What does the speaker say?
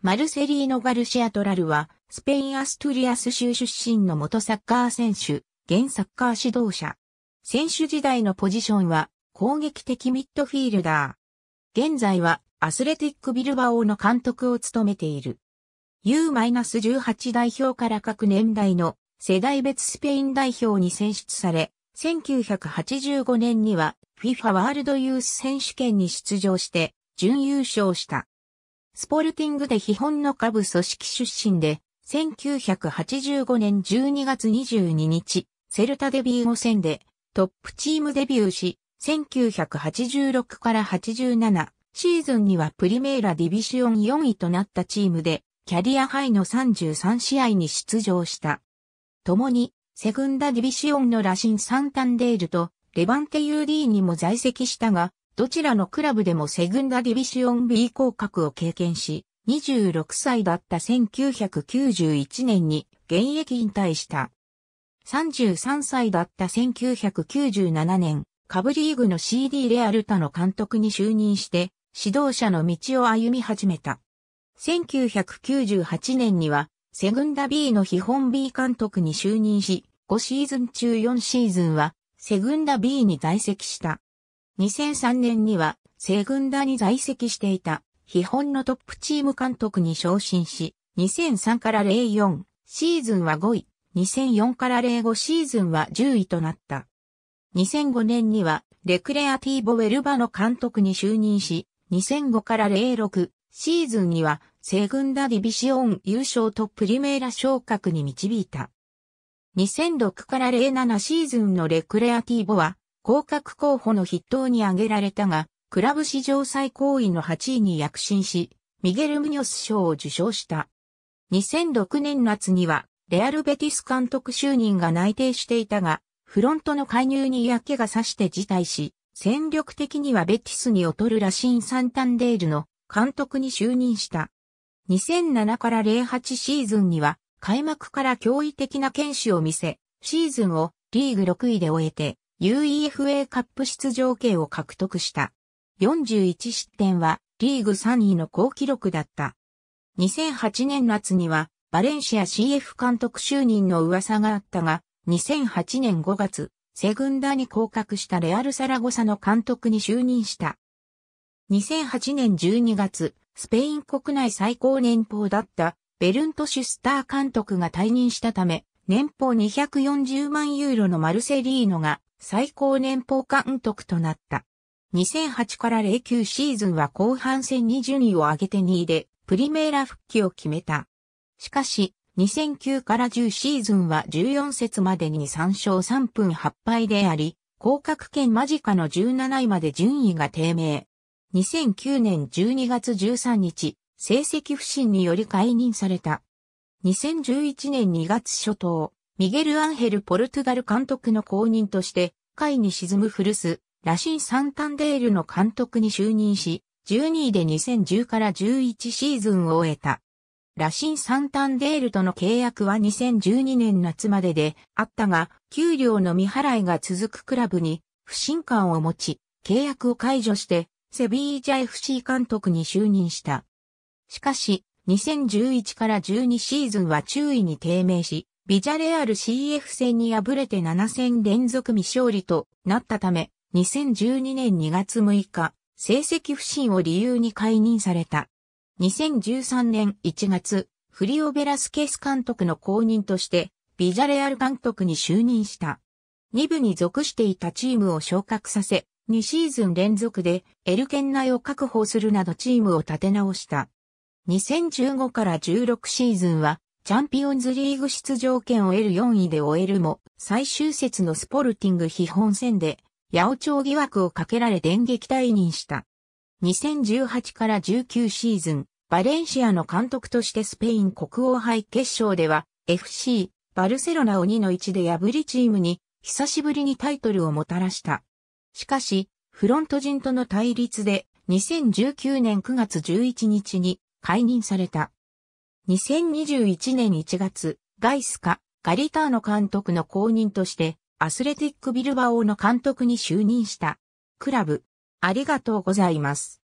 マルセリーノ・ガルシア・トラルは、スペイン・アストゥリアス州出身の元サッカー選手、現サッカー指導者。選手時代のポジションは、攻撃的ミッドフィールダー。現在は、アスレティック・ビルバオの監督を務めている。U-18 代表から各年代の世代別スペイン代表に選出され、1985年には FIFA ワールドユース選手権に出場して準優勝した。スポルティングで基本の下部組織出身で、1985年12月22日、セルタデビーゴ戦でトップチームデビューし、1986から87シーズンにはプリメーラディビシオン4位となったチームで、キャリアハイの33試合に出場した。共に、セグンダディビシオンのラシン・サンタンデールとレバンテ UD にも在籍したが、どちらのクラブでもセグンダディビシオン B 降格を経験し、26歳だった1991年に現役引退した。33歳だった1997年、カブリーグの CD レアルタの監督に就任して、指導者の道を歩み始めた。1998年には、セグンダ B の基本 B 監督に就任し、5シーズン中4シーズンは、セグンダ B に在籍した。2003年には西軍団に在籍していた、基本のトップチーム監督に昇進し、2003から04シーズンは5位、2004から05シーズンは10位となった。2005年には、レクレアティーボ・ウェルバの監督に就任し、2005から06シーズンには、西軍ダディビシオン優勝とプリメーラ昇格に導いた。2006から07シーズンのレクレアティーボは、降格候補の筆頭に挙げられたが、クラブ史上最高位の8位に躍進し、ミゲル・ムニョス賞を受賞した。2006年夏には、レアル・ベティス監督就任が内定していたが、フロントの介入に嫌気がさして辞退し、戦力的にはベティスに劣るラシン・サンタンデールの監督に就任した。2007から08シーズンには、開幕から驚異的な剣士を見せ、シーズンをリーグ6位で終えて、UEFA カップ出場権を獲得した。41失点はリーグ3位の好記録だった。2008年夏にはバレンシア CF 監督就任の噂があったが、2008年5月、セグンダに降格したレアル・サラゴサの監督に就任した。2008年12月、スペイン国内最高年俸だったベルント・シュスター監督が退任したため、年俸240万ユーロのマルセリーノが最高年俸監督となった。2008から09シーズンは後半戦に順位を上げて2位で、プリメーラ復帰を決めた。しかし、2009から10シーズンは14節までに3勝3分8敗であり、降格圏間近の17位まで順位が低迷。2009年12月13日、成績不振により解任された。2011年2月初頭、ミゲル・アンヘル・ポルトガル監督の後任として、会に沈む古巣、ラシン・サンタンデールの監督に就任し、12位で2010から11シーズンを終えた。ラシン・サンタンデールとの契約は2012年夏までであったが、給料の未払いが続くクラブに不信感を持ち、契約を解除して、セビージャ FC 監督に就任した。しかし、2011から12シーズンは注意に低迷し、ビジャレアル CF 戦に敗れて7戦連続未勝利となったため、2012年2月6日、成績不振を理由に解任された。2013年1月、フリオ・ベラスケス監督の後任として、ビジャレアル監督に就任した。2部に属していたチームを昇格させ、2シーズン連続でエルケン内を確保するなどチームを立て直した。2015から16シーズンはチャンピオンズリーグ出場権を得る4位で終えるも、最終節のスポルティング基本戦で、八百長疑惑をかけられ電撃退任した。2018から19シーズン、バレンシアの監督としてスペイン国王杯決勝では、FC、バルセロナを2の1で破りチームに、久しぶりにタイトルをもたらした。しかし、フロント陣との対立で、2019年9月11日に解任された。2021年1月、ガイスカ、ガリターノ監督の後任として、アスレティックビルバオの監督に就任した。クラブ、ありがとうございます。